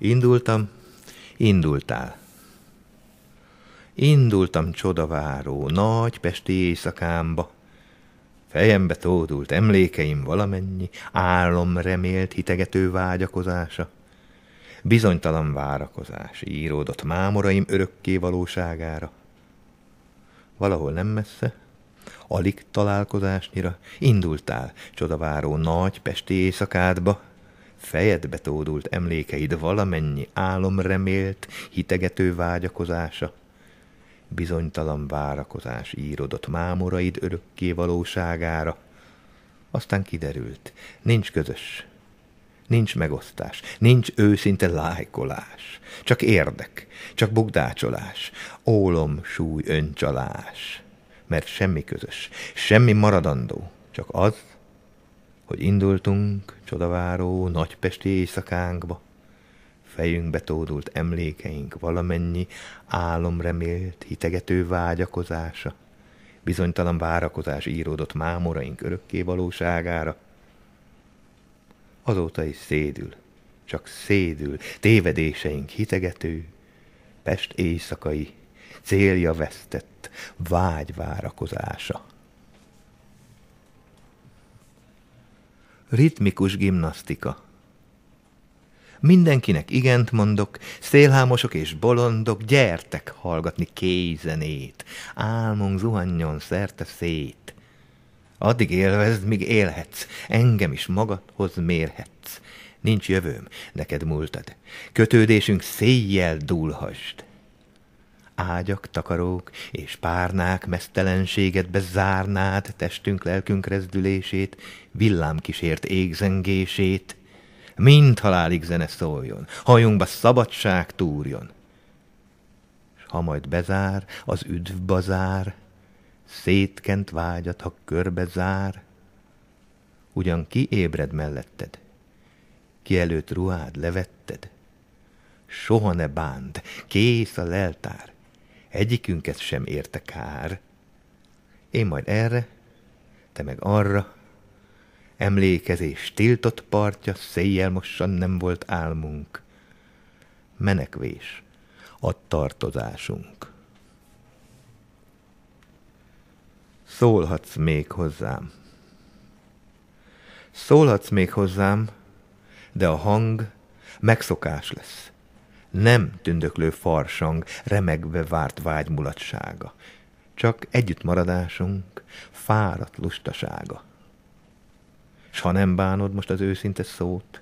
Indultam, indultál. Indultam csodaváró, nagy pesti éjszakámba. Fejembe tódult emlékeim valamennyi, álom remélt hitegető vágyakozása. Bizonytalan várakozás íródott mámoraim örökké valóságára. Valahol nem messze, alig találkozásnyira indultál csodaváró nagy pesti éjszakádba, fejedbe tódult emlékeid valamennyi álomremélt, hitegető vágyakozása, bizonytalan várakozás írodott mámoraid örökké valóságára. Aztán kiderült, nincs közös, nincs megosztás, nincs őszinte lájkolás, csak érdek, csak bugdácsolás, ólom súly öncsalás, mert semmi közös, semmi maradandó, csak az, hogy indultunk csodaváró nagypesti éjszakánkba. Fejünkbe tódult emlékeink valamennyi álomremélt, hitegető vágyakozása. Bizonytalan várakozás íródott mámoraink örökké valóságára. Azóta is szédül, csak szédül, tévedéseink hitegető, Pest éjszakai, célja vesztett, vágy várakozása. ritmikus gimnasztika. Mindenkinek igent mondok, szélhámosok és bolondok, gyertek hallgatni kézenét, álmunk zuhanjon szerte szét. Addig élvezd, míg élhetsz, engem is magadhoz mérhetsz. Nincs jövőm, neked múltad. Kötődésünk széjjel dúlhasd ágyak, takarók és párnák mesztelenséget bezárnád, testünk lelkünk rezdülését, villámkísért égzengését, mind halálig zene szóljon, hajunkba szabadság túrjon. S ha majd bezár, az üdv bazár, szétkent vágyat, ha körbe zár, ugyan ki ébred melletted, ki előtt ruhád levetted, soha ne bánd, kész a leltár, Egyikünket sem érte kár. Én majd erre, te meg arra, emlékezés tiltott partja, széjjel mossan nem volt álmunk. Menekvés, a tartozásunk. Szólhatsz még hozzám. Szólhatsz még hozzám, de a hang megszokás lesz nem tündöklő farsang, remegve várt vágy mulatsága, csak együttmaradásunk fáradt lustasága. S ha nem bánod most az őszinte szót,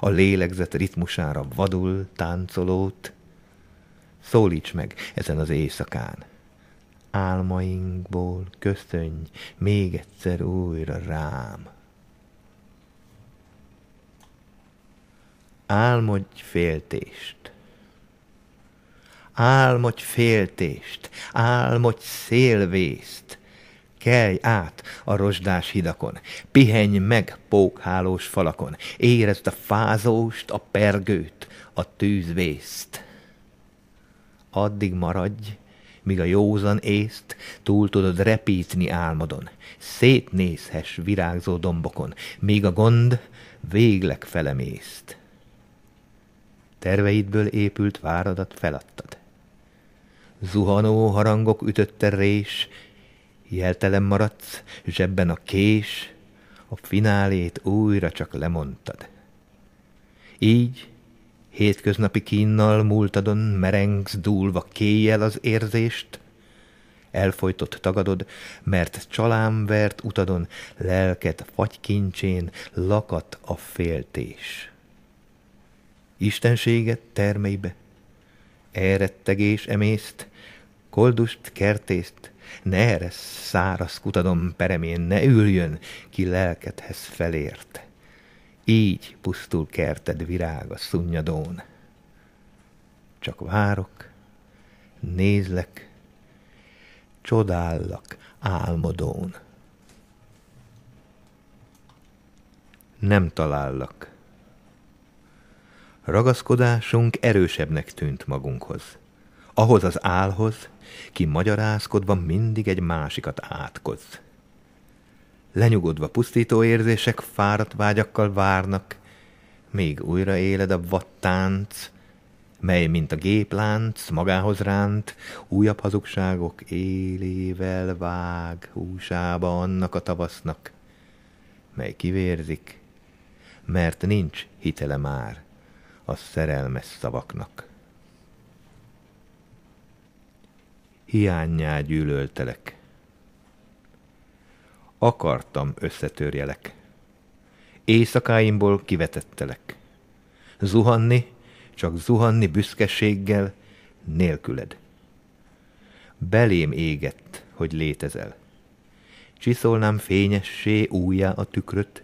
a lélegzet ritmusára vadul táncolót, szólíts meg ezen az éjszakán. Álmainkból köszönj még egyszer újra rám. Álmodj féltést álmodj féltést, álmodj szélvészt, kelj át a rozsdás hidakon, pihenj meg pókhálós falakon, érezd a fázóst, a pergőt, a tűzvészt. Addig maradj, míg a józan észt túl tudod repítni álmodon, szétnézhes virágzó dombokon, míg a gond végleg felemészt. Terveidből épült váradat feladtad zuhanó harangok ütötte rés, jeltelen maradsz, zsebben a kés, a finálét újra csak lemondtad. Így, hétköznapi kínnal múltadon merengsz dúlva kéjjel az érzést, elfolytott tagadod, mert csalámvert utadon lelket fagykincsén lakat a féltés. Istenséget termeibe, elrettegés emészt, koldust, kertészt, ne eresz száraz kutadom peremén, ne üljön, ki lelkedhez felért. Így pusztul kerted virág a szunnyadón. Csak várok, nézlek, csodállak álmodón. Nem talállak Ragaszkodásunk erősebbnek tűnt magunkhoz. Ahhoz az álhoz, ki magyarázkodva mindig egy másikat átkoz. Lenyugodva pusztító érzések fáradt vágyakkal várnak, még újra éled a vattánc, mely, mint a géplánc, magához ránt, újabb hazugságok élével vág húsába annak a tavasznak, mely kivérzik, mert nincs hitele már a szerelmes szavaknak. Hiányjá gyűlöltelek. Akartam összetörjelek. Éjszakáimból kivetettelek. Zuhanni, csak zuhanni büszkeséggel, nélküled. Belém égett, hogy létezel. Csiszolnám fényessé újjá a tükröt,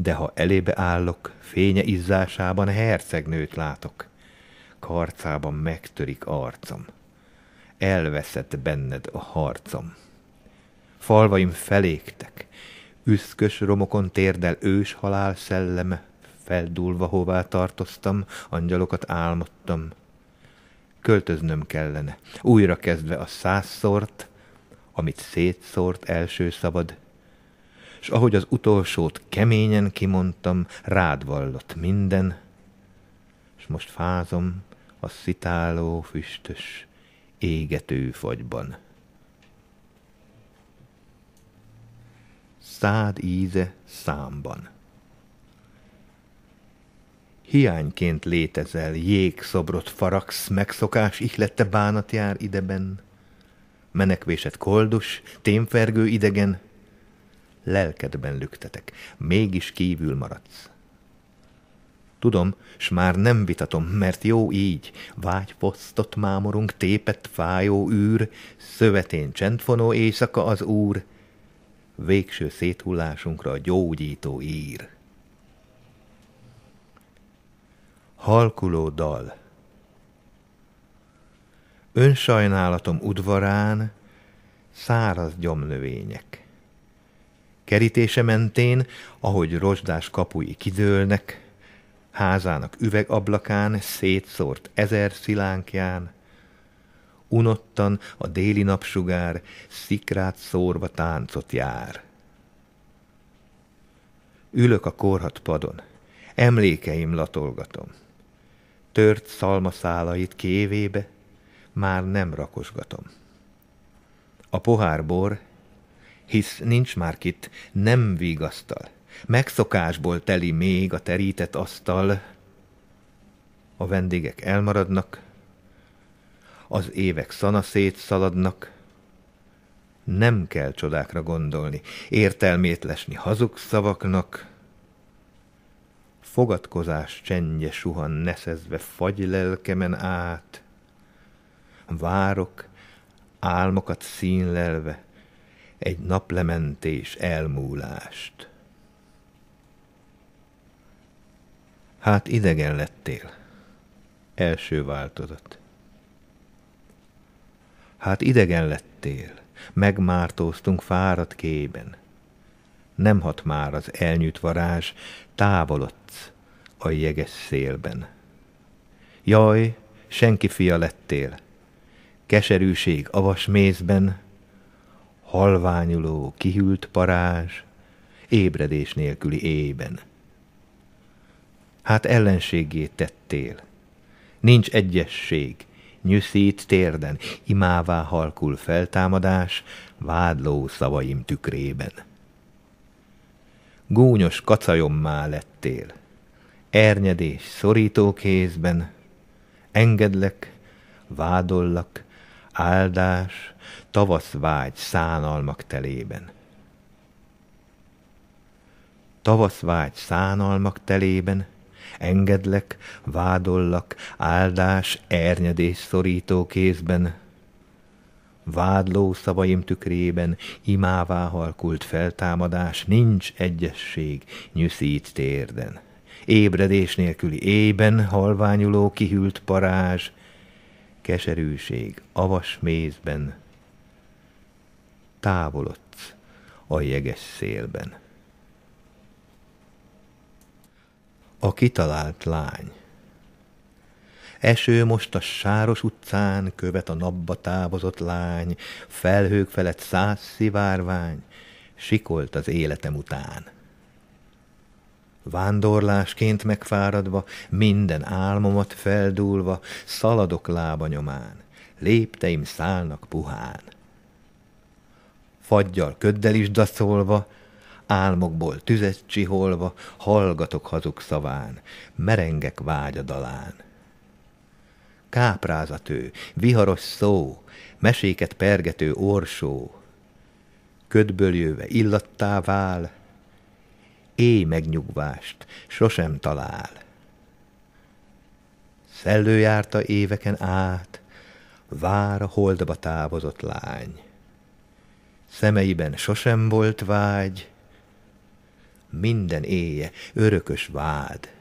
de ha elébe állok, fénye izzásában hercegnőt látok. Karcában megtörik arcom. Elveszett benned a harcom. Falvaim felégtek, üszkös romokon térdel ős halál szelleme, feldulva hová tartoztam, angyalokat álmodtam. Költöznöm kellene, újra kezdve a százszort, amit szétszort első szabad, és ahogy az utolsót keményen kimondtam, rád vallott minden, és most fázom a szitáló füstös égető fagyban. Szád íze számban. Hiányként létezel, jégszobrot faragsz, megszokás ihlette bánat jár ideben. Menekvésed koldus, témfergő idegen, lelkedben lüktetek, mégis kívül maradsz. Tudom, s már nem vitatom, mert jó így, vágy fosztott mámorunk, tépett fájó űr, szövetén csendfonó éjszaka az úr, végső széthullásunkra a gyógyító ír. Halkuló dal Önsajnálatom udvarán száraz gyomnövények kerítése mentén, ahogy rozsdás kapui kidőlnek, házának üvegablakán, szétszórt ezer szilánkján, unottan a déli napsugár szikrát szórva táncot jár. Ülök a korhat padon, emlékeim latolgatom. Tört szalmaszálait kévébe, már nem rakosgatom. A pohár bor hisz nincs már kit, nem vigasztal. Megszokásból teli még a terített asztal. A vendégek elmaradnak, az évek szanaszét szaladnak, nem kell csodákra gondolni, értelmét lesni hazug szavaknak. Fogatkozás csendje suhan neszezve fagy lelkemen át. Várok, álmokat színlelve, egy naplementés elmúlást. Hát idegen lettél. Első változat. Hát idegen lettél, megmártóztunk fáradt kében. Nem hat már az elnyűjt varázs, távolodsz a jeges szélben. Jaj, senki fia lettél, keserűség avas mézben, halványuló, kihűlt parázs, ébredés nélküli éjben. Hát ellenségé tettél. Nincs egyesség, nyűszít térden, imává halkul feltámadás, vádló szavaim tükrében. Gúnyos kacajommá lettél, ernyedés szorító kézben, engedlek, vádollak, áldás, vágy szánalmak telében. vágy szánalmak telében, engedlek, vádollak, áldás, ernyedés szorító kézben, vádló szavaim tükrében imává halkult feltámadás, nincs egyesség nyűszít térden. Ébredés nélküli ében halványuló kihűlt parázs, keserűség, avas mézben, távolodsz a jeges szélben. A kitalált lány Eső most a sáros utcán, követ a napba távozott lány, felhők felett száz szivárvány, sikolt az életem után. Vándorlásként megfáradva, minden álmomat feldúlva, szaladok lábanyomán, lépteim szállnak puhán. Fagyjal köddel is daszolva, álmokból tüzet csiholva, hallgatok hazug szaván, merengek vágyadalán. Káprázatő, viharos szó, meséket pergető orsó, ködből jöve illattá vál, éj megnyugvást, sosem talál. Szellő járta éveken át, vár a holdba távozott lány. Szemeiben sosem volt vágy, minden éje örökös vád.